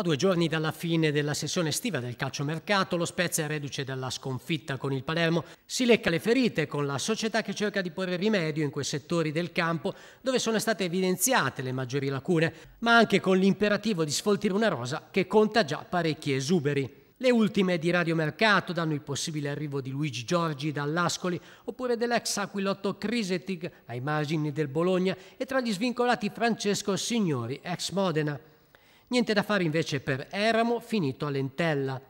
A due giorni dalla fine della sessione estiva del calciomercato, lo Spezia, reduce dalla sconfitta con il Palermo, si lecca le ferite con la società che cerca di porre rimedio in quei settori del campo dove sono state evidenziate le maggiori lacune, ma anche con l'imperativo di sfoltire una rosa che conta già parecchi esuberi. Le ultime di Radiomercato danno il possibile arrivo di Luigi Giorgi dall'Ascoli oppure dell'ex aquilotto Crisetig ai margini del Bologna e tra gli svincolati Francesco Signori, ex Modena. Niente da fare invece per Eramo, finito a Lentella.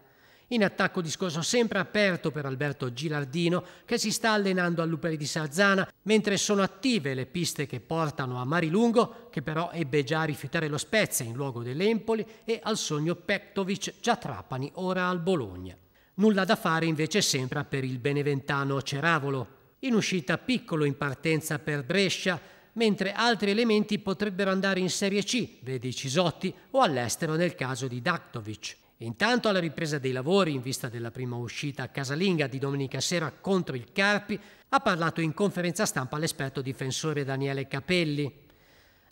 In attacco discorso sempre aperto per Alberto Gilardino che si sta allenando all'Uperi di Sarzana, mentre sono attive le piste che portano a Marilungo, che però ebbe già a rifiutare lo Spezia in luogo dell'Empoli, e al sogno Pektovic già Trapani, ora al Bologna. Nulla da fare invece sembra per il beneventano Ceravolo. In uscita piccolo in partenza per Brescia, mentre altri elementi potrebbero andare in Serie C, vedi Cisotti, o all'estero nel caso di Daktovic. Intanto alla ripresa dei lavori in vista della prima uscita a casalinga di domenica sera contro il Carpi ha parlato in conferenza stampa l'esperto difensore Daniele Capelli.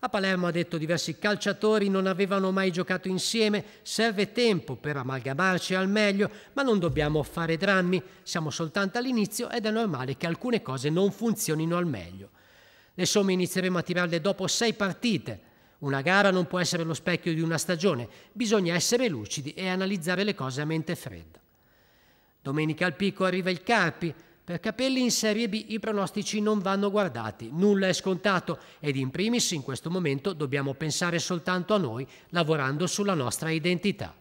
A Palermo ha detto diversi calciatori non avevano mai giocato insieme, serve tempo per amalgamarci al meglio, ma non dobbiamo fare drammi, siamo soltanto all'inizio ed è normale che alcune cose non funzionino al meglio. Le somme inizieremo a tirarle dopo sei partite. Una gara non può essere lo specchio di una stagione, bisogna essere lucidi e analizzare le cose a mente fredda. Domenica al picco arriva il Carpi. Per capelli in Serie B i pronostici non vanno guardati, nulla è scontato ed in primis in questo momento dobbiamo pensare soltanto a noi, lavorando sulla nostra identità.